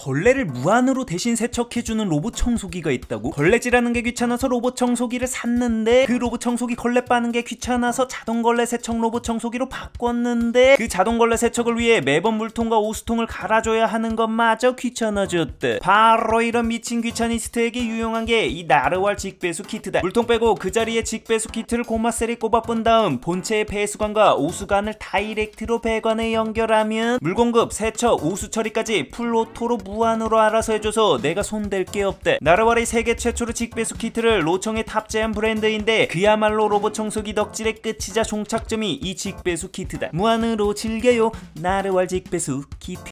걸레를 무한으로 대신 세척해주는 로봇 청소기가 있다고? 걸레질하는 게 귀찮아서 로봇 청소기를 샀는데 그 로봇 청소기 걸레 빠는 게 귀찮아서 자동 걸레 세척 로봇 청소기로 바꿨는데 그 자동 걸레 세척을 위해 매번 물통과 오수통을 갈아줘야 하는 것마저 귀찮아졌대 바로 이런 미친 귀차니스트에게 유용한 게 이 나르왈 직배수 키트다 물통 빼고 그 자리에 직배수 키트를 고마셀이 꼽아 뿐 다음 본체의 배수관과 오수관을 다이렉트로 배관에 연결하면 물 공급, 세척, 오수 처리까지 풀로토로무 무한으로 알아서 해줘서 내가 손댈 게 없대 나라와리 세계 최초로 직배수 키트를 로청에 탑재한 브랜드인데 그야말로 로봇 청소기 덕질의 끝이자 종착점이 이 직배수 키트다 무한으로 즐겨요 나르왈 직배수 키트